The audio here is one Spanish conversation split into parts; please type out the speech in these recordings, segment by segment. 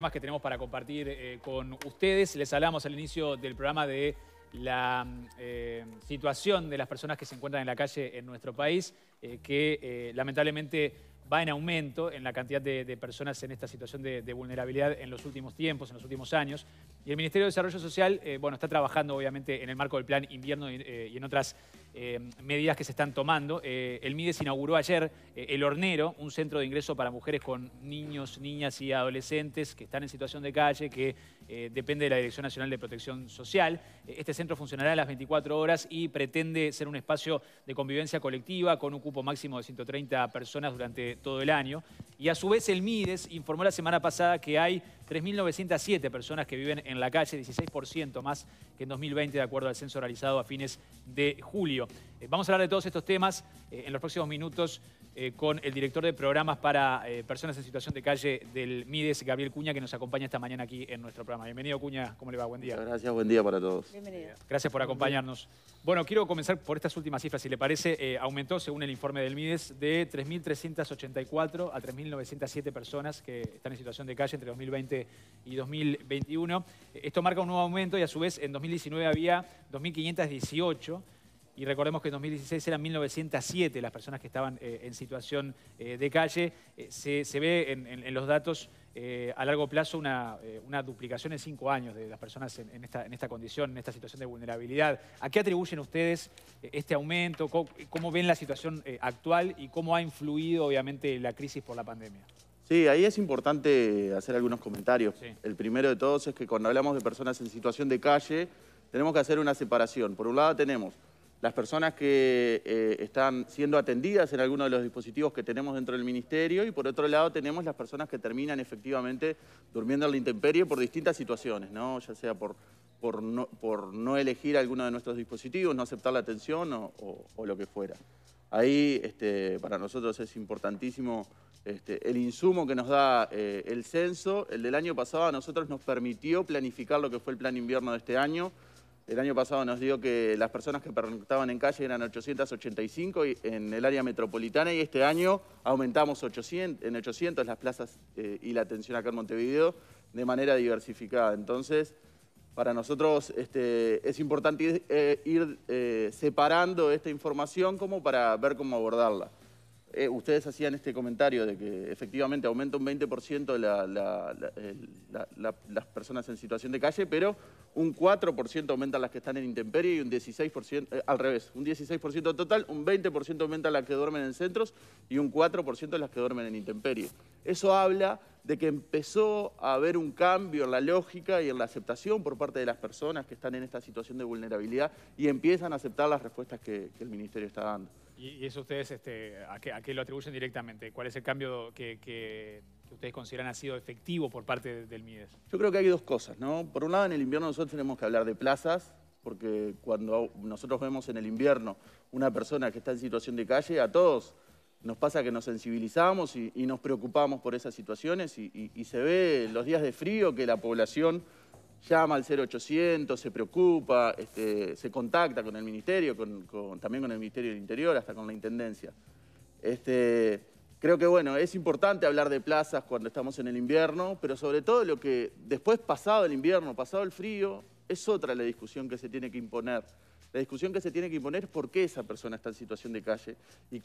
más que tenemos para compartir eh, con ustedes. Les hablamos al inicio del programa de la mm, eh, situación de las personas que se encuentran en la calle en nuestro país, eh, que lamentablemente va en aumento en la cantidad de, personas en esta situación de, vulnerabilidad en los últimos tiempos, en los últimos años. Y el Ministerio de Desarrollo Social, bueno, está trabajando obviamente en el marco del Plan Invierno y en otras eh, medidas que se están tomando. Eh, el MIDES inauguró ayer eh, El Hornero, un centro de ingreso para mujeres con niños, niñas y adolescentes que están en situación de calle, que depende de la Dirección Nacional de Protección Social. Este centro funcionará a las 24 horas y pretende ser un espacio de convivencia colectiva con un cupo máximo de 130 personas durante todo el año. Y a su vez el MIDES informó la semana pasada que hay 3.907 personas que viven en la calle, 16% más que en 2020, de acuerdo al censo realizado a fines de julio. Eh, vamos a hablar de todos estos temas eh, en los próximos minutos eh, con el director de programas para eh, personas en situación de calle del MIDES, Gabriel Cuña, que nos acompaña esta mañana aquí en nuestro programa. Bienvenido, Cuña. ¿Cómo le va? Buen día. gracias, buen día para todos. Bienvenido. Gracias por acompañarnos. Bueno, quiero comenzar por estas últimas cifras, si le parece. Eh, aumentó, según el informe del MIDES, de 3.384 a 3.907 personas que están en situación de calle entre 2020 y 2021. Esto marca un nuevo aumento y, a su vez, en 2019 había 2.518 y recordemos que en 2016 eran 1907 las personas que estaban eh, en situación eh, de calle. Eh, se, ve en, los datos a largo plazo una, duplicación en cinco años de las personas en, esta, condición, en esta situación de vulnerabilidad. ¿A qué atribuyen ustedes este aumento? ¿Cómo, ven la situación actual y cómo ha influido obviamente la crisis por la pandemia? Sí, ahí es importante hacer algunos comentarios. El primero de todos es que cuando hablamos de personas en situación de calle, tenemos que hacer una separación. Por un lado tenemos las personas que eh, están siendo atendidas en alguno de los dispositivos que tenemos dentro del Ministerio y por otro lado tenemos las personas que terminan efectivamente durmiendo en la intemperie por distintas situaciones, ¿no? ya sea por, no, elegir alguno de nuestros dispositivos, no aceptar la atención o, lo que fuera. Ahí este, para nosotros es importantísimo este, el insumo que nos da eh, el censo. El del año pasado a nosotros nos permitió planificar lo que fue el plan invierno de este año. El año pasado nos dio que las personas que preguntaban en calle eran 885 en el área metropolitana y este año aumentamos 800, en 800 las plazas eh, y la atención acá en Montevideo de manera diversificada. Entonces, para nosotros este, es importante ir, eh, eh, separando esta información como para ver cómo abordarla. Eh, ustedes hacían este comentario de que efectivamente aumenta un 20% las personas en situación de calle, pero un 4% aumenta las que están en intemperie y un 16%, eh, al revés, un 16% total, un 20% aumenta las que duermen en centros y un 4% las que duermen en intemperie. Eso habla de que empezó a haber un cambio en la lógica y en la aceptación por parte de las personas que están en esta situación de vulnerabilidad y empiezan a aceptar las respuestas que el Ministerio está dando. Y, eso ustedes, este, ¿a, qué, lo atribuyen directamente? ¿Cuál es el cambio que, ustedes consideran ha sido efectivo por parte del MIDES? Yo creo que hay dos cosas, ¿no? Por un lado, en el invierno nosotros tenemos que hablar de plazas, porque cuando nosotros vemos en el invierno una persona que está en situación de calle, a todos nos pasa que nos sensibilizamos y, nos preocupamos por esas situaciones y, y se ve en los días de frío que la población llama al 0800, se preocupa, este, se contacta con el ministerio, con, también con el Ministerio del Interior, hasta con la Intendencia. Este, creo que bueno, es importante hablar de plazas cuando estamos en el invierno, pero sobre todo lo que después pasado el invierno, pasado el frío, es otra la discusión que se tiene que imponer. La discusión que se tiene que imponer es por qué esa persona está en situación de calle y,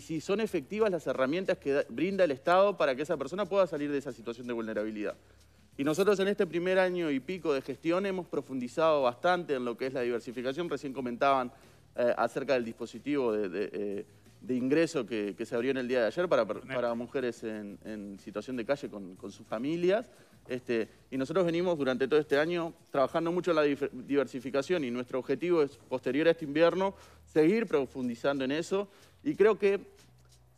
si son efectivas las herramientas que brinda el Estado para que esa persona pueda salir de esa situación de vulnerabilidad. Y nosotros en este primer año y pico de gestión hemos profundizado bastante en lo que es la diversificación. Recién comentaban eh, acerca del dispositivo de, eh, ingreso que, se abrió en el día de ayer para, mujeres en, situación de calle con, sus familias. Este, y nosotros venimos durante todo este año trabajando mucho en la diversificación y nuestro objetivo es, posterior a este invierno, seguir profundizando en eso. Y creo que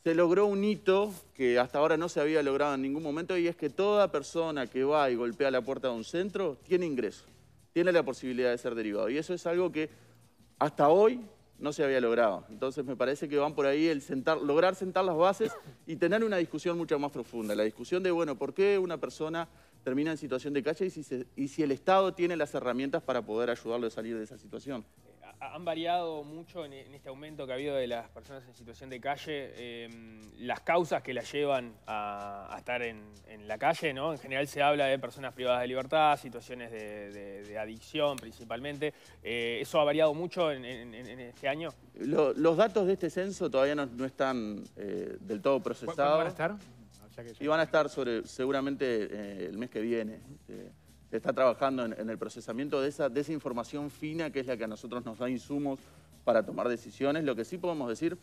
se logró un hito que hasta ahora no se había logrado en ningún momento y es que toda persona que va y golpea la puerta de un centro tiene ingreso, tiene la posibilidad de ser derivado. Y eso es algo que hasta hoy no se había logrado. Entonces me parece que van por ahí el sentar, lograr sentar las bases y tener una discusión mucho más profunda. La discusión de, bueno, ¿por qué una persona termina en situación de calle y si, y si el Estado tiene las herramientas para poder ayudarlo a salir de esa situación? han variado mucho en, este aumento que ha habido de las personas en situación de calle, em, las causas que las llevan a, estar en, la calle, ¿no? En general se habla de personas privadas de libertad, situaciones de, adicción principalmente. Eh, ¿Eso ha variado mucho en, este año? los datos de este censo todavía no, están eh, del todo procesados. ¿Cuándo van a estar? Y van a estar sobre, seguramente eh, el mes que viene está trabajando en, el procesamiento de esa, información fina que es la que a nosotros nos da insumos para tomar decisiones. Lo que sí podemos decir,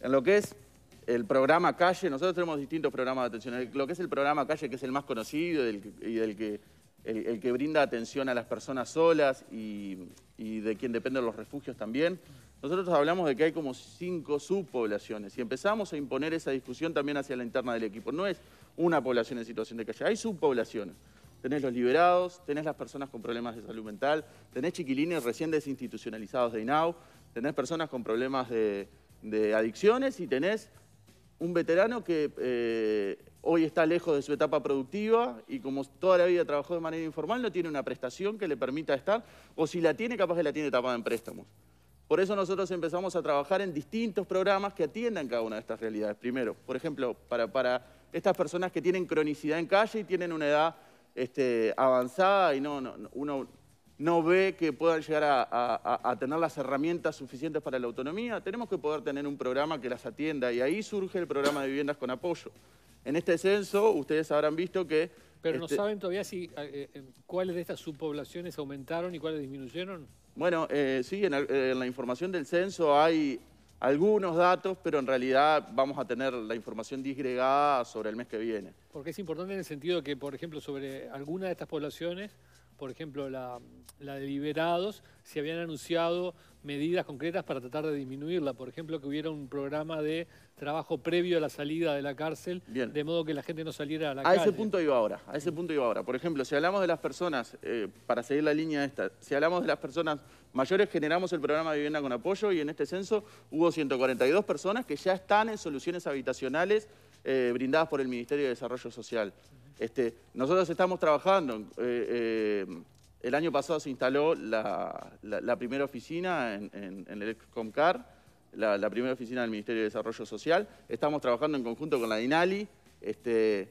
en lo que es el programa Calle, nosotros tenemos distintos programas de atención. lo que es el programa Calle, que es el más conocido y del, que, el, que brinda atención a las personas solas y, y de quien dependen los refugios también, nosotros hablamos de que hay como cinco subpoblaciones y empezamos a imponer esa discusión también hacia la interna del equipo. No es una población en situación de calle, hay subpoblaciones tenés los liberados, tenés las personas con problemas de salud mental, tenés chiquilines recién desinstitucionalizados de INAU, tenés personas con problemas de, adicciones y tenés un veterano que eh, hoy está lejos de su etapa productiva y como toda la vida trabajó de manera informal, no tiene una prestación que le permita estar, o si la tiene, capaz que la tiene tapada en préstamos. Por eso nosotros empezamos a trabajar en distintos programas que atiendan cada una de estas realidades. Primero, por ejemplo, para estas personas que tienen cronicidad en calle y tienen una edad este, avanzada y no, uno no ve que puedan llegar a, tener las herramientas suficientes para la autonomía, tenemos que poder tener un programa que las atienda y ahí surge el programa de viviendas con apoyo. En este censo ustedes habrán visto que... Pero no este, saben todavía si eh, eh, cuáles de estas subpoblaciones aumentaron y cuáles disminuyeron. Bueno, eh, sí, en, la información del censo hay algunos datos, pero en realidad vamos a tener la información disgregada sobre el mes que viene. Porque es importante en el sentido que, por ejemplo, sobre alguna de estas poblaciones por ejemplo, la, de liberados, se habían anunciado medidas concretas para tratar de disminuirla. Por ejemplo, que hubiera un programa de trabajo previo a la salida de la cárcel, de modo que la gente no saliera a la A ese punto iba ahora, a ese punto iba ahora. Por ejemplo, si hablamos de las personas, eh, para seguir la línea esta, si hablamos de las personas mayores, generamos el programa de vivienda con apoyo y en este censo hubo 142 personas que ya están en soluciones habitacionales eh, brindadas por el Ministerio de Desarrollo Social. Este, nosotros estamos trabajando, eh, eh, el año pasado se instaló la, primera oficina en, el Comcar, la, primera oficina del Ministerio de Desarrollo Social. Estamos trabajando en conjunto con la DINALI. Este,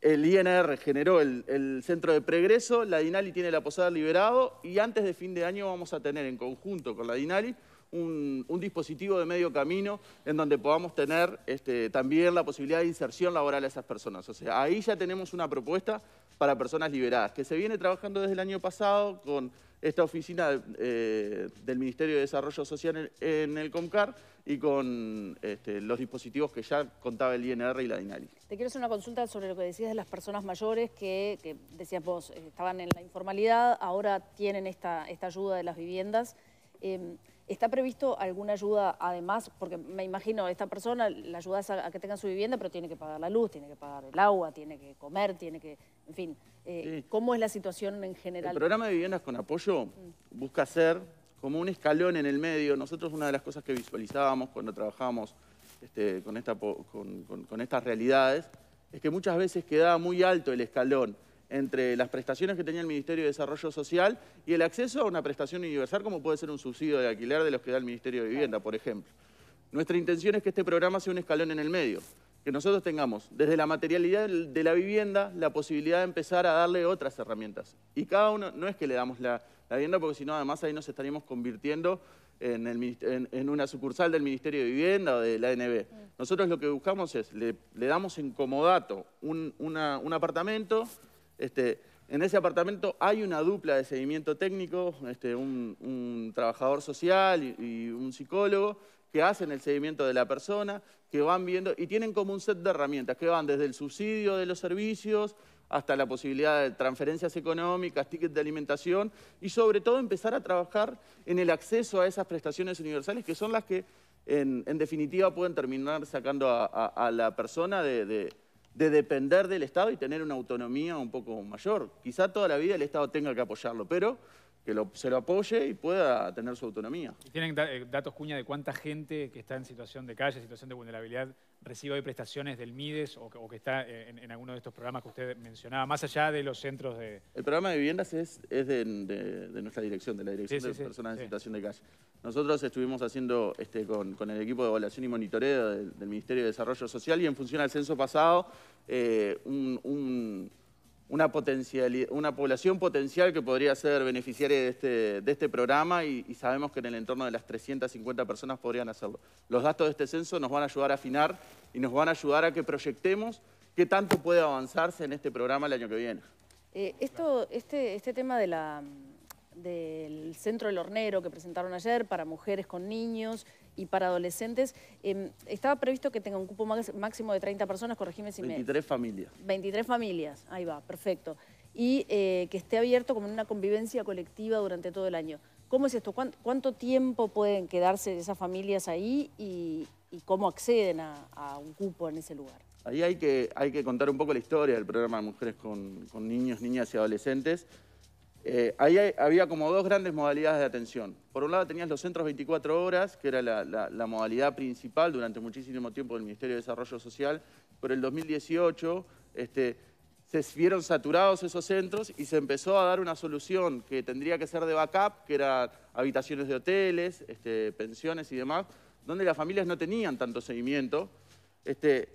el INR generó el, el, centro de pregreso, la DINALI tiene la posada liberado y antes de fin de año vamos a tener en conjunto con la DINALI un, dispositivo de medio camino en donde podamos tener este, también la posibilidad de inserción laboral a esas personas. O sea, ahí ya tenemos una propuesta para personas liberadas, que se viene trabajando desde el año pasado con esta oficina eh, del Ministerio de Desarrollo Social en, el COMCAR y con este, los dispositivos que ya contaba el INR y la DINALI. Te quiero hacer una consulta sobre lo que decías de las personas mayores que, que decías vos, eh, estaban en la informalidad, ahora tienen esta, esta ayuda de las viviendas. Em, ¿Está previsto alguna ayuda además? Porque me imagino, esta persona la ayuda a, a, que tenga su vivienda, pero tiene que pagar la luz, tiene que pagar el agua, tiene que comer, tiene que... En fin, eh, ¿cómo es la situación en general? El programa de viviendas con apoyo mm. busca ser como un escalón en el medio. Nosotros una de las cosas que visualizábamos cuando trabajamos este, con, con estas realidades es que muchas veces quedaba muy alto el escalón entre las prestaciones que tenía el Ministerio de Desarrollo Social y el acceso a una prestación universal como puede ser un subsidio de alquiler de los que da el Ministerio de Vivienda, por ejemplo. Nuestra intención es que este programa sea un escalón en el medio, que nosotros tengamos desde la materialidad de la vivienda la posibilidad de empezar a darle otras herramientas. Y cada uno, no es que le damos la, vivienda porque si no además ahí nos estaríamos convirtiendo en, en, una sucursal del Ministerio de Vivienda o de la ANB. Nosotros lo que buscamos es, le, damos en comodato un, un apartamento este, en ese apartamento hay una dupla de seguimiento técnico, este, un, trabajador social y, un psicólogo que hacen el seguimiento de la persona, que van viendo y tienen como un set de herramientas que van desde el subsidio de los servicios hasta la posibilidad de transferencias económicas, tickets de alimentación y sobre todo empezar a trabajar en el acceso a esas prestaciones universales que son las que en, definitiva pueden terminar sacando a, la persona de de depender del Estado y tener una autonomía un poco mayor. Quizá toda la vida el Estado tenga que apoyarlo, pero que se lo apoye y pueda tener su autonomía. tienen eh, datos, Cuña, de cuánta gente que está en situación de calle, situación de vulnerabilidad, recibe hoy prestaciones del MIDES o que, está eh, en, alguno de estos programas que usted mencionaba, más allá de los centros de... El programa de viviendas es, de, nuestra dirección, de la Dirección de Personas en Situación de Calle. Nosotros estuvimos haciendo este, con, el equipo de evaluación y monitoreo del, Ministerio de Desarrollo Social y en función al censo pasado, eh, un una, una población potencial que podría ser beneficiaria de este, de este programa y, sabemos que en el entorno de las 350 personas podrían hacerlo. Los datos de este censo nos van a ayudar a afinar y nos van a ayudar a que proyectemos qué tanto puede avanzarse en este programa el año que viene. Eh, esto, este, este tema de la del Centro del Hornero que presentaron ayer para mujeres con niños y para adolescentes. Em, estaba previsto que tenga un cupo máximo de 30 personas, corregime si 23 me... 23 familias. 23 familias, ahí va, perfecto. Y eh, que esté abierto como en una convivencia colectiva durante todo el año. ¿Cómo es esto? ¿Cuánto tiempo pueden quedarse esas familias ahí y, cómo acceden a, un cupo en ese lugar? Ahí hay que, hay que contar un poco la historia del programa de mujeres con, con niños, niñas y adolescentes. Eh, ahí había como dos grandes modalidades de atención. Por un lado tenías los centros 24 horas, que era la, modalidad principal durante muchísimo tiempo del Ministerio de Desarrollo Social, Por el 2018 este, se vieron saturados esos centros y se empezó a dar una solución que tendría que ser de backup, que eran habitaciones de hoteles, este, pensiones y demás, donde las familias no tenían tanto seguimiento, este,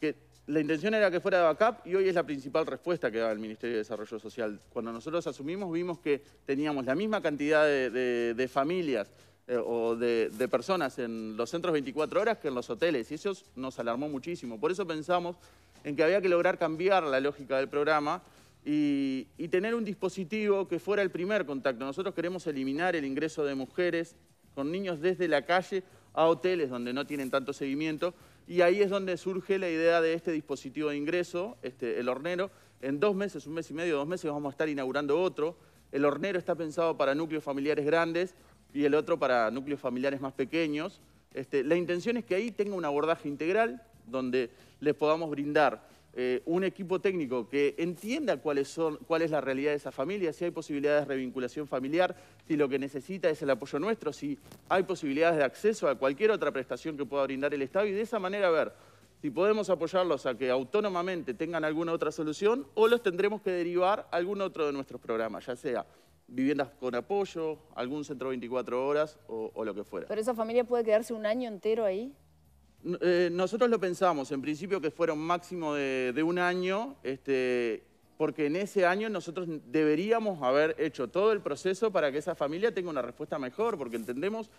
que la intención era que fuera de backup y hoy es la principal respuesta que da el Ministerio de Desarrollo Social. Cuando nosotros asumimos vimos que teníamos la misma cantidad de, familias eh, o de, personas en los centros 24 horas que en los hoteles. Y eso nos alarmó muchísimo. Por eso pensamos en que había que lograr cambiar la lógica del programa y, tener un dispositivo que fuera el primer contacto. Nosotros queremos eliminar el ingreso de mujeres con niños desde la calle a hoteles donde no tienen tanto seguimiento y ahí es donde surge la idea de este dispositivo de ingreso, este, el hornero. En dos meses, un mes y medio, dos meses, vamos a estar inaugurando otro. El hornero está pensado para núcleos familiares grandes y el otro para núcleos familiares más pequeños. Este, la intención es que ahí tenga un abordaje integral donde les podamos brindar eh, un equipo técnico que entienda cuáles son, cuál es la realidad de esa familia, si hay posibilidades de revinculación familiar, si lo que necesita es el apoyo nuestro, si hay posibilidades de acceso a cualquier otra prestación que pueda brindar el Estado y de esa manera ver si podemos apoyarlos a que autónomamente tengan alguna otra solución o los tendremos que derivar a algún otro de nuestros programas, ya sea viviendas con apoyo, algún centro 24 horas o, o lo que fuera. ¿Pero esa familia puede quedarse un año entero ahí? Eh, nosotros lo pensamos, en principio que fuera un máximo de, un año, este, porque en ese año nosotros deberíamos haber hecho todo el proceso para que esa familia tenga una respuesta mejor, porque entendemos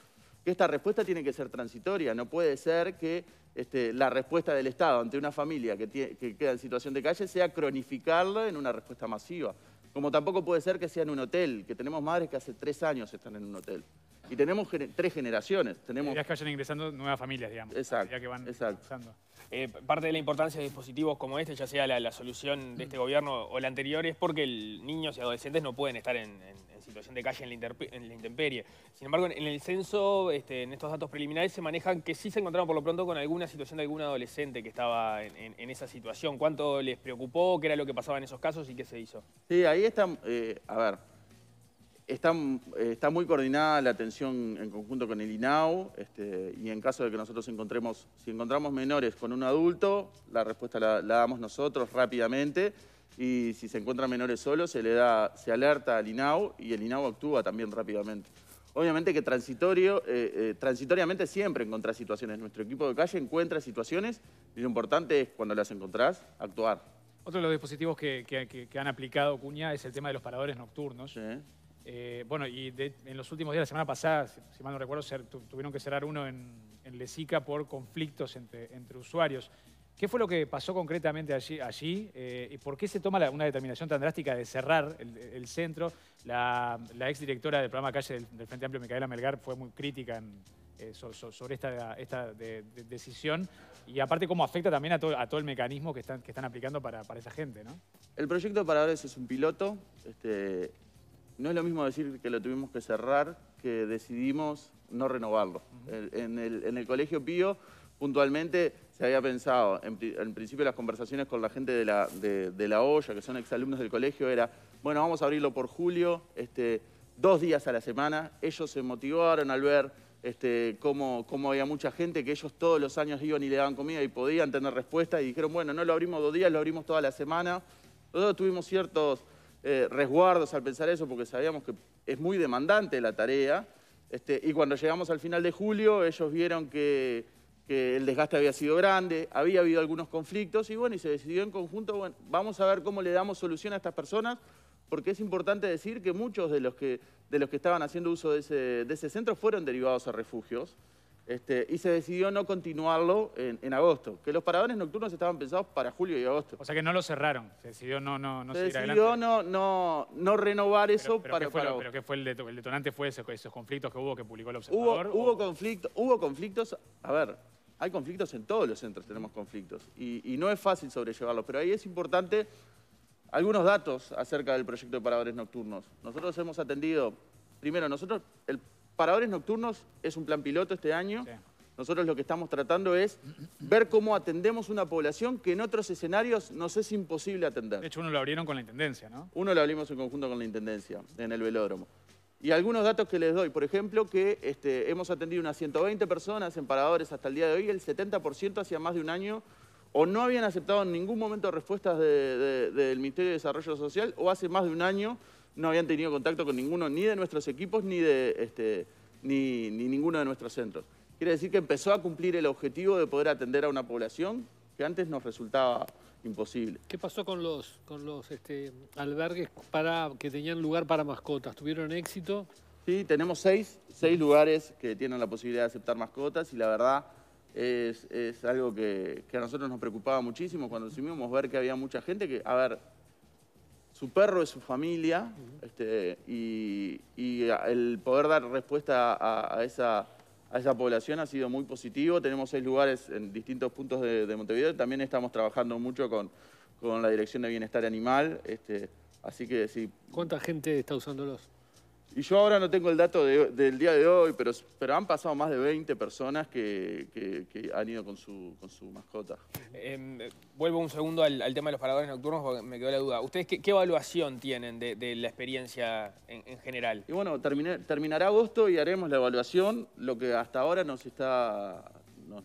que esta respuesta tiene que ser transitoria, no puede ser que este, la respuesta del Estado ante una familia que, que queda en situación de calle sea cronificarla en una respuesta masiva, como tampoco puede ser que sea en un hotel, que tenemos madres que hace tres años están en un hotel. Y tenemos tres generaciones. Tenemos... Ideas que vayan ingresando nuevas familias, digamos. Exacto. Que van exacto. Eh, parte de la importancia de dispositivos como este, ya sea la, solución de este mm. gobierno o la anterior, es porque niños y adolescentes no pueden estar en, situación de calle en la, intemperie. Sin embargo, en, el censo, este, en estos datos preliminares, se manejan que sí se encontraron por lo pronto con alguna situación de algún adolescente que estaba en, esa situación. ¿Cuánto les preocupó? ¿Qué era lo que pasaba en esos casos y qué se hizo? Sí, ahí están... Eh, a ver, Está, muy coordinada la atención en conjunto con el INAU este, y en caso de que nosotros encontremos, si encontramos menores con un adulto, la respuesta la, damos nosotros rápidamente y si se encuentran menores solos se le da, se alerta al INAU y el INAU actúa también rápidamente. Obviamente que transitorio, eh, eh, transitoriamente siempre encontrás situaciones. Nuestro equipo de calle encuentra situaciones y lo importante es cuando las encontrás, actuar. Otro de los dispositivos que, han aplicado Cuña es el tema de los paradores nocturnos. Sí eh, bueno, y en los últimos días, la semana pasada, si, mal no recuerdo, tuvieron que cerrar uno en, Lesica por conflictos entre, usuarios. ¿Qué fue lo que pasó concretamente allí, eh, y por qué se toma una determinación tan drástica de cerrar el, centro? La, la exdirectora del programa Calle del, Frente Amplio, Micaela Melgar, fue muy crítica eh, sobre esta, decisión y aparte cómo afecta también a, todo el mecanismo que están, aplicando para, esa gente, El proyecto para ahora es un piloto. Este, no es lo mismo decir que lo tuvimos que cerrar que decidimos no renovarlo. en, el, Colegio Pío, puntualmente, se había pensado, en, principio las conversaciones con la gente de la, de, olla, que son exalumnos del colegio, era, bueno, vamos a abrirlo por julio, este, dos días a la semana. Ellos se motivaron al ver este, cómo, había mucha gente, que ellos todos los años iban y le daban comida y podían tener respuesta, y dijeron, bueno, no lo abrimos dos días, lo abrimos toda la semana. Nosotros tuvimos ciertos eh, resguardos al pensar eso porque sabíamos que es muy demandante la tarea. Este, y cuando llegamos al final de julio, ellos vieron que, que, el desgaste había sido grande, había habido algunos conflictos y bueno, y se decidió en conjunto, bueno, vamos a ver cómo le damos solución a estas personas, porque es importante decir que muchos de los que, de los que estaban haciendo uso de ese, de ese centro fueron derivados a refugios. Este, y se decidió no continuarlo en, agosto, que los paradores nocturnos estaban pensados para julio y agosto. O sea que no lo cerraron, se decidió no, no, no se decidió No, no, no renovar eso para... pero para, ¿qué fue, Pero que fue el, detonante fue esos, conflictos que hubo que publicó el observador. Hubo, hubo, conflicto, hubo conflictos, a ver, hay conflictos en todos los centros, tenemos conflictos, y, no es fácil sobrellevarlos, pero ahí es importante algunos datos acerca del proyecto de paradores nocturnos. Nosotros hemos atendido, primero, nosotros, paradores nocturnos es un plan piloto este año. Nosotros lo que estamos tratando es ver cómo atendemos una población que en otros escenarios nos es imposible atender. De hecho, uno lo abrieron con la Intendencia, ¿no? Uno lo abrimos en conjunto con la Intendencia, en el velódromo. Y algunos datos que les doy, por ejemplo, que este, hemos atendido unas 120 personas en paradores hasta el día de hoy, el 70% hacía más de un año o no habían aceptado en ningún momento respuestas del Ministerio de Desarrollo Social o hace más de un año no habían tenido contacto con ninguno, ni de nuestros equipos, ni de este, ni, ninguno de nuestros centros. Quiere decir que empezó a cumplir el objetivo de poder atender a una población que antes nos resultaba imposible. ¿Qué pasó con los, con los este, albergues para, que tenían lugar para mascotas? ¿Tuvieron éxito? Sí, tenemos seis, lugares que tienen la posibilidad de aceptar mascotas y la verdad es, algo que, a nosotros nos preocupaba muchísimo cuando asumimos, ver que había mucha gente que, a ver, su perro es su familia este, y, el poder dar respuesta a, esa, a, esa, población ha sido muy positivo. Tenemos seis lugares en distintos puntos de, Montevideo. También estamos trabajando mucho con, con la Dirección de Bienestar Animal. Este, así que sí. ¿Cuánta gente está usándolos? Y yo ahora no tengo el dato del día de hoy, pero, han pasado más de 20 personas que, han ido con su, mascota. Em, vuelvo un segundo al, tema de los paradores nocturnos porque me quedó la duda. ¿Ustedes qué, evaluación tienen de, la experiencia en, general? Y bueno, terminará agosto y haremos la evaluación. Lo que hasta ahora nos, está,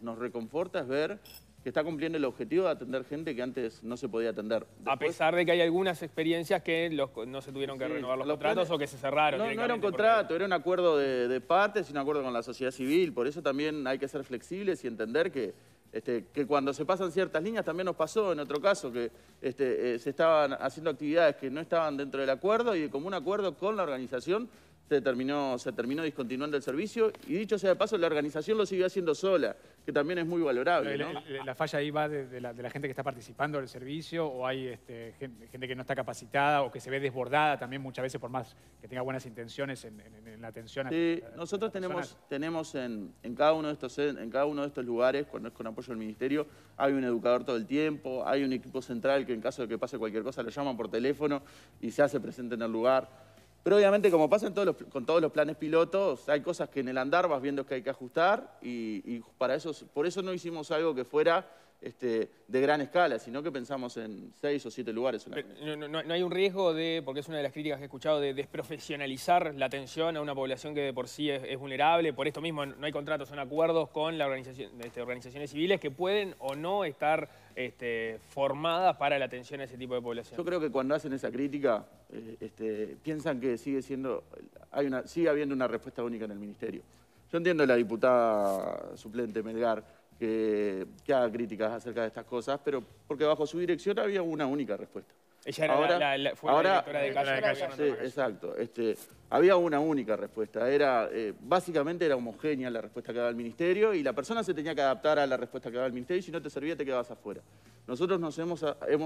nos reconforta es ver que está cumpliendo el objetivo de atender gente que antes no se podía atender. a pesar de que hay algunas experiencias que no se tuvieron que renovar los, contratos o que se cerraron. No, no era un contrato, era un acuerdo de, partes y un acuerdo con la sociedad civil. Por eso también hay que ser flexibles y entender que, este, que cuando se pasan ciertas líneas, también nos pasó en otro caso, que este, eh, se estaban haciendo actividades que no estaban dentro del acuerdo y como un acuerdo con la organización este, se terminó, terminó discontinuando el servicio y dicho sea de paso, la organización lo sigue haciendo sola, que también es muy valorable. La, falla ahí va de, la, gente que está participando del servicio o hay este, gente, que no está capacitada o que se ve desbordada también muchas veces por más que tenga buenas intenciones en, la atención. Sí, nosotros tenemos, tenemos en, cada uno de estos, en cada uno de estos lugares, cuando es con apoyo del Ministerio, hay un educador todo el tiempo, hay un equipo central que en caso de que pase cualquier cosa lo llaman por teléfono y se hace presente en el lugar. Pero obviamente, como pasa todos con todos los planes pilotos, hay cosas que en el andar vas viendo que hay que ajustar y, para eso, por eso no hicimos algo que fuera este, de gran escala, sino que pensamos en seis o siete lugares. Eh, no, hay un riesgo de, porque es una de las críticas que he escuchado, de desprofesionalizar la atención a una población que de por sí es, vulnerable. Por esto mismo no hay contratos, son acuerdos con la este, organizaciones civiles que pueden o no estar este, formada para la atención a ese tipo de población. Yo creo que cuando hacen esa crítica, eh, este, piensan que sigue siendo, hay una, sigue habiendo una respuesta única en el ministerio. Yo entiendo a la diputada suplente Melgar que, que haga críticas acerca de estas cosas, pero porque bajo su dirección había una única respuesta. Ella era la, directora de eh, Calle. sí, exacto. Este, había una única respuesta. Era, eh, básicamente era homogénea la respuesta que daba el ministerio y la persona se tenía que adaptar a la respuesta que daba el ministerio y si no te servía te quedabas afuera. Nosotros nos hemos,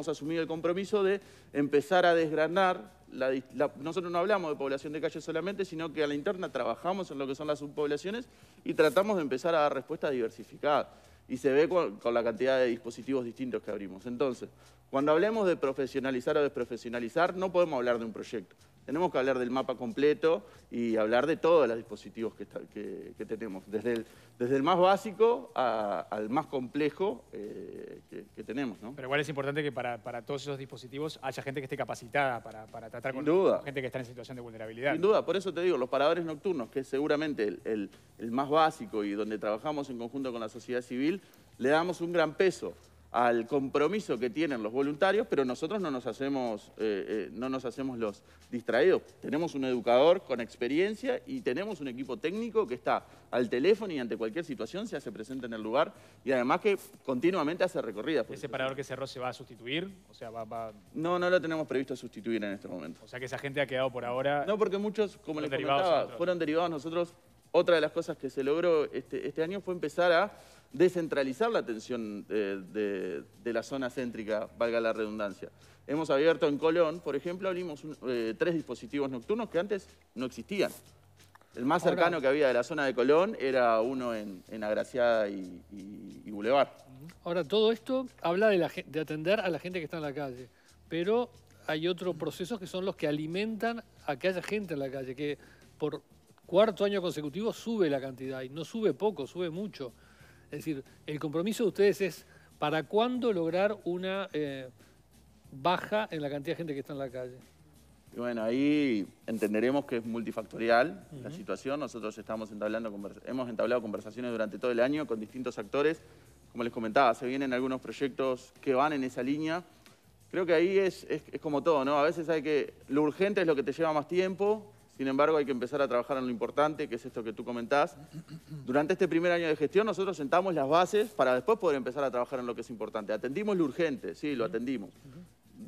asumido el compromiso de empezar a desgranar. nosotros no hablamos de población de calle solamente, sino que a la interna trabajamos en lo que son las subpoblaciones y tratamos de empezar a dar respuestas diversificadas y se ve con, la cantidad de dispositivos distintos que abrimos. Entonces, cuando hablemos de profesionalizar o desprofesionalizar, no podemos hablar de un proyecto. Tenemos que hablar del mapa completo y hablar de todos los dispositivos que, tenemos, desde el, más básico al más complejo eh, que, tenemos. Pero igual es importante que para, todos esos dispositivos haya gente que esté capacitada para, tratar con, gente que está en situación de vulnerabilidad. Sin duda, por eso te digo, los paradores nocturnos, que es seguramente el, el más básico y donde trabajamos en conjunto con la sociedad civil, le damos un gran peso al compromiso que tienen los voluntarios, pero nosotros no nos hacemos, eh, eh, no nos hacemos los distraídos. Tenemos un educador con experiencia y tenemos un equipo técnico que está al teléfono y ante cualquier situación se hace presente en el lugar y además que continuamente hace recorridas. ¿Ese parador que cerró se va a sustituir? O sea, va, No, no lo tenemos previsto sustituir en este momento. O sea que esa gente ha quedado por ahora... No, porque muchos, como les comentaba, fueron derivados nosotros otra de las cosas que se logró este, este año fue empezar a descentralizar la atención eh, de, la zona céntrica, valga la redundancia. Hemos abierto en Colón, por ejemplo, abrimos eh, tres dispositivos nocturnos que antes no existían. El más cercano que había de la zona de Colón era uno en, Agraciada y, Boulevard. Ahora, todo esto habla de, de, atender a la gente que está en la calle, pero hay otros procesos que son los que alimentan a que haya gente en la calle, que por cuarto año consecutivo sube la cantidad y no sube poco, sube mucho. Es decir, el compromiso de ustedes es para cuándo lograr una eh, baja en la cantidad de gente que está en la calle. bueno, ahí entenderemos que es multifactorial la situación. Nosotros estamos entablando, hemos entablado conversaciones durante todo el año con distintos actores. Como les comentaba, se vienen algunos proyectos que van en esa línea. Creo que ahí es, es como todo, ¿no? A veces hay que... Lo urgente es lo que te lleva más tiempo, sin embargo, hay que empezar a trabajar en lo importante, que es esto que tú comentás. Durante este primer año de gestión nosotros sentamos las bases para después poder empezar a trabajar en lo que es importante. Atendimos lo urgente, sí, lo atendimos.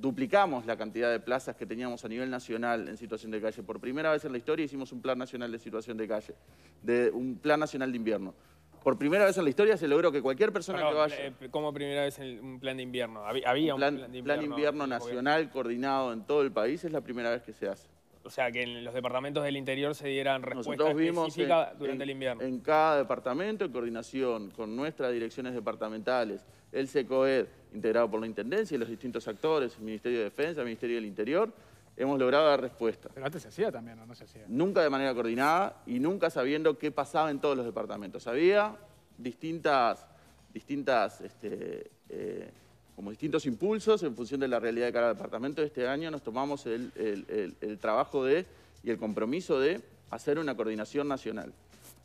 Duplicamos la cantidad de plazas que teníamos a nivel nacional en situación de calle. Por primera vez en la historia hicimos un plan nacional de situación de calle, de un plan nacional de invierno. Por primera vez en la historia se logró que cualquier persona que vaya... Eh, primera vez en un plan de invierno? Había un plan, un plan de invierno, nacional coordinado en todo el país, es la primera vez que se hace o sea, que en los departamentos del interior se dieran respuestas específicas durante el invierno. En cada departamento, en coordinación con nuestras direcciones departamentales, el SECOED, integrado por la Intendencia y los distintos actores, el Ministerio de Defensa, el Ministerio del Interior, hemos logrado dar respuesta. Pero antes se hacía también, no Nunca de manera coordinada y nunca sabiendo qué pasaba en todos los departamentos. Había distintas, distintas este, eh, como distintos impulsos en función de la realidad de cada departamento, este año nos tomamos el, trabajo de y el compromiso de hacer una coordinación nacional.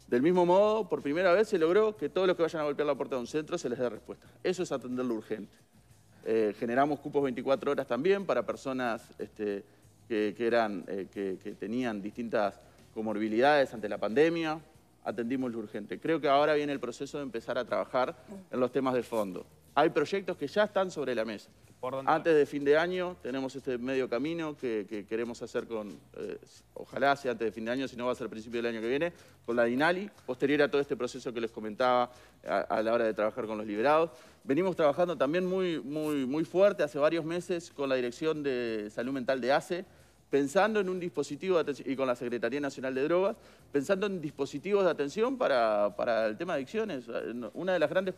Del mismo modo, por primera vez se logró que todos los que vayan a golpear la puerta de un centro se les dé respuesta. Eso es atender lo urgente. Eh, generamos cupos 24 horas también para personas este, que, eran, eh, que, que, tenían distintas comorbilidades ante la pandemia. Atendimos lo urgente. Creo que ahora viene el proceso de empezar a trabajar en los temas de fondo. Hay proyectos que ya están sobre la mesa. Antes de fin de año tenemos este medio camino que, queremos hacer con, eh, ojalá sea antes de fin de año, si no va a ser principio del año que viene, con la DINALI, posterior a todo este proceso que les comentaba a, la hora de trabajar con los liberados. Venimos trabajando también muy, muy, muy fuerte hace varios meses con la Dirección de Salud Mental de ACE, pensando en un dispositivo y con la Secretaría Nacional de Drogas, pensando en dispositivos de atención para, para el tema de adicciones. Una de las grandes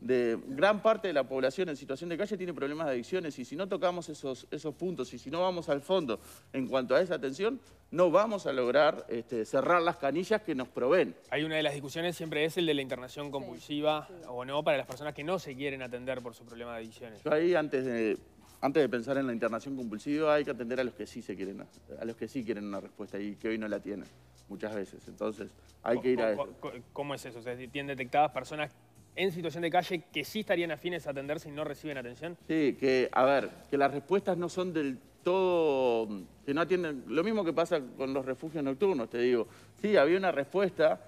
de gran parte de la población en situación de calle tiene problemas de adicciones y si no tocamos esos, esos puntos y si no vamos al fondo en cuanto a esa atención, no vamos a lograr este, cerrar las canillas que nos proveen. Hay una de las discusiones siempre es el de la internación compulsiva o no para las personas que no se quieren atender por su problema de adicciones. ahí antes de, antes de pensar en la internación compulsiva hay que atender a los que sí se quieren, a los que sí quieren una respuesta y que hoy no la tienen muchas veces. Entonces hay que ir a eso. ¿Cómo es eso? ¿Tienen detectadas personas en situación de calle que sí estarían afines a atenderse y no reciben atención? Sí, que, a ver, que las respuestas no son del todo, que no atienden, lo mismo que pasa con los refugios nocturnos, te digo. Sí, había una respuesta,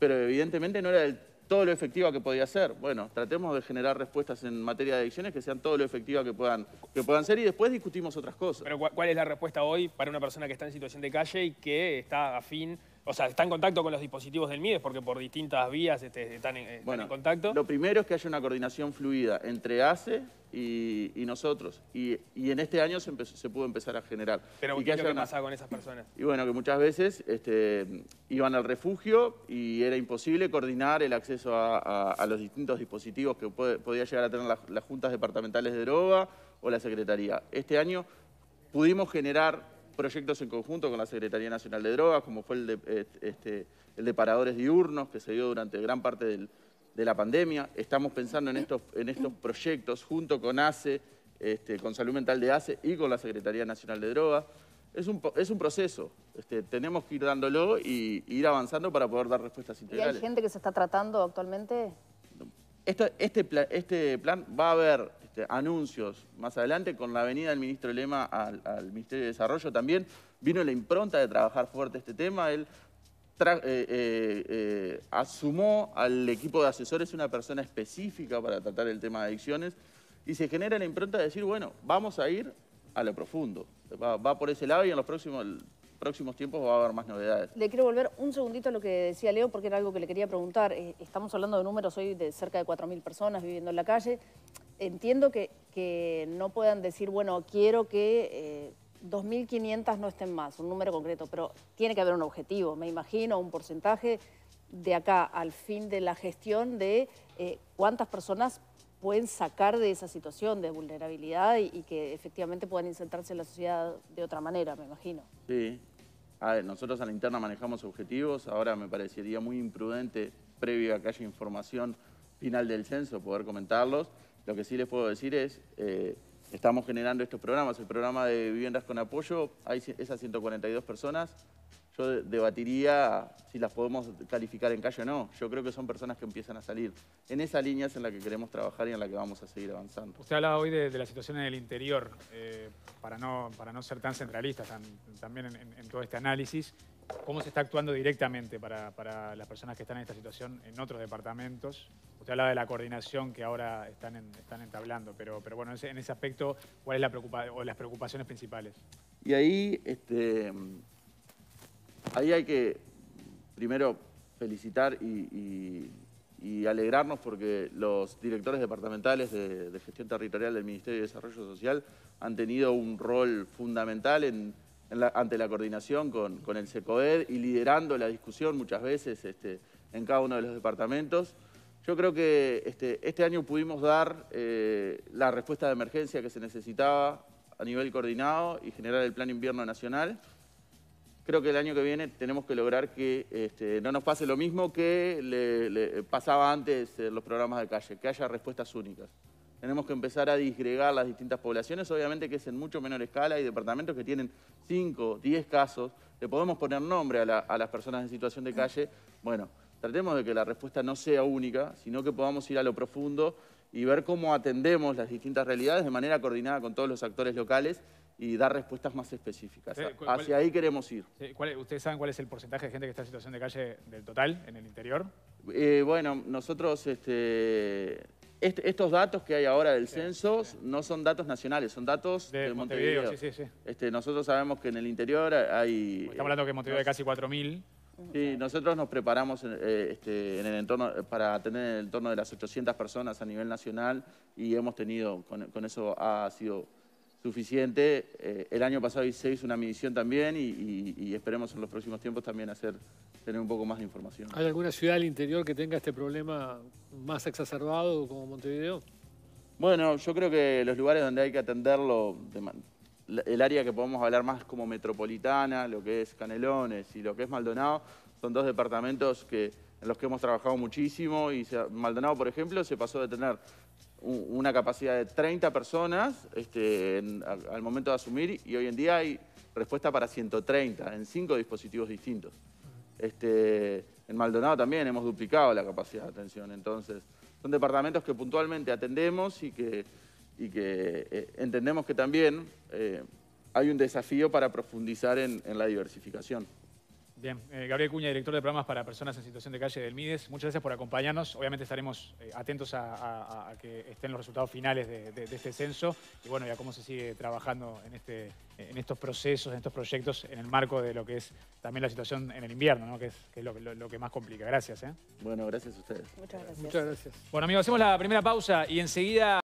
pero evidentemente no era del todo lo efectiva que podía ser. Bueno, tratemos de generar respuestas en materia de adicciones que sean todo lo efectiva que puedan, que puedan ser y después discutimos otras cosas. Pero ¿cuál es la respuesta hoy para una persona que está en situación de calle y que está afín o sea, está en contacto con los dispositivos del MIDES porque por distintas vías este, están, en, contacto. Lo primero es que haya una coordinación fluida entre ACE y, nosotros. Y, en este año se, pudo empezar a generar. Pero y que lo ¿qué una... pasa con esas personas? Y bueno, que muchas veces este, iban al refugio y era imposible coordinar el acceso a, los distintos dispositivos que podía llegar a tener las juntas departamentales de droga o la secretaría. Este año pudimos generar proyectos en conjunto con la Secretaría Nacional de Drogas, como fue el de, este, paradores diurnos, que se dio durante gran parte de la pandemia. Estamos pensando en estos, en estos proyectos junto con ACE, este, con Salud Mental de ACE y con la Secretaría Nacional de Drogas. Es un, es un proceso, este, tenemos que ir dándolo y, ir avanzando para poder dar respuestas integrales. ¿Y hay gente que se está tratando actualmente? Este, este plan va a haber este, anuncios más adelante, con la venida del ministro Lema al, Ministerio de Desarrollo también, vino la impronta de trabajar fuerte este tema. Él eh, eh, eh, asumó al equipo de asesores una persona específica para tratar el tema de adicciones y se genera la impronta de decir, bueno, vamos a ir a lo profundo. Va, por ese lado y en los próximos próximos tiempos va a haber más novedades. Le quiero volver un segundito a lo que decía Leo, porque era algo que le quería preguntar. Eh, estamos hablando de números hoy de cerca de 4.000 personas viviendo en la calle entiendo que, no puedan decir, bueno, quiero que... 2.500 eh, no estén más, un número concreto, pero tiene que haber un objetivo, me imagino, un porcentaje de acá al fin de la gestión de eh, cuántas personas pueden sacar de esa situación de vulnerabilidad y, que efectivamente puedan insertarse en la sociedad de otra manera, me imagino. Sí. A ver, nosotros a la interna manejamos objetivos, ahora me parecería muy imprudente, previo a que haya información final del censo, poder comentarlos. Lo que sí les puedo decir es, eh, estamos generando estos programas. El programa de viviendas con apoyo, hay esas 142 personas. Yo debatiría si las podemos calificar en calle o no. Yo creo que son personas que empiezan a salir. En esa línea en la que queremos trabajar y en la que vamos a seguir avanzando. Usted hablaba hoy de, la situación en el interior, eh, para, no, para no ser tan centralistas también en, todo este análisis. ¿Cómo se está actuando directamente para, para las personas que están en esta situación en otros departamentos se hablaba de la coordinación que ahora están, están entablando, pero, pero bueno, en ese aspecto, ¿cuáles son la las preocupaciones principales? Y ahí, este, ahí hay que primero felicitar y, alegrarnos porque los directores departamentales de, gestión territorial del Ministerio de Desarrollo Social han tenido un rol fundamental ante la coordinación con, el SECOED y liderando la discusión muchas veces este, en cada uno de los departamentos. Yo creo que este, este año pudimos dar eh, la respuesta de emergencia que se necesitaba a nivel coordinado y generar el Plan Invierno Nacional. Creo que el año que viene tenemos que lograr que este, no nos pase lo mismo que le, pasaba antes en los programas de calle, que haya respuestas únicas. Tenemos que empezar a disgregar las distintas poblaciones, obviamente que es en mucho menor escala hay departamentos que tienen 5, 10 casos, le podemos poner nombre a, a las personas en situación de calle. Bueno, tratemos de que la respuesta no sea única, sino que podamos ir a lo profundo y ver cómo atendemos las distintas realidades de manera coordinada con todos los actores locales y dar respuestas más específicas. Hacia ahí queremos ir. ¿Ustedes saben cuál es el porcentaje de gente que está en situación de calle del total en el interior? Eh, bueno, nosotros... Este, estos datos que hay ahora del censo no son datos nacionales, son datos de, Montevideo. Este, nosotros sabemos que en el interior hay... estamos hablando que Montevideo hay casi 4.000. Sí, nosotros nos preparamos para eh, este, en el entorno, para el de las 800 personas a nivel nacional y hemos tenido, con, eso ha sido suficiente. Eh, el año pasado hice una medición también y, esperemos en los próximos tiempos también hacer tener un poco más de información. ¿Hay alguna ciudad del interior que tenga este problema más exacerbado como Montevideo? Bueno, yo creo que los lugares donde hay que atenderlo de, el área que podemos hablar más como metropolitana, lo que es Canelones y lo que es Maldonado, son dos departamentos que, en los que hemos trabajado muchísimo y Maldonado, por ejemplo, se pasó de tener una capacidad de 30 personas este, al momento de asumir y hoy en día hay respuesta para 130 en cinco dispositivos distintos. Este, en Maldonado también hemos duplicado la capacidad de atención, entonces son departamentos que puntualmente atendemos y que y que eh, entendemos que también eh, hay un desafío para profundizar en, la diversificación. Bien, eh, Gabriel Cuña, director de programas para personas en situación de calle del MIDES, muchas gracias por acompañarnos. Obviamente estaremos atentos a, que estén los resultados finales de, este censo y bueno, ya a cómo se sigue trabajando en, este, en estos procesos, en estos proyectos, en el marco de lo que es también la situación en el invierno, ¿no? que es, lo, que más complica. Gracias. Bueno, gracias a ustedes. Muchas gracias. Bueno, amigos, hacemos la primera pausa y enseguida...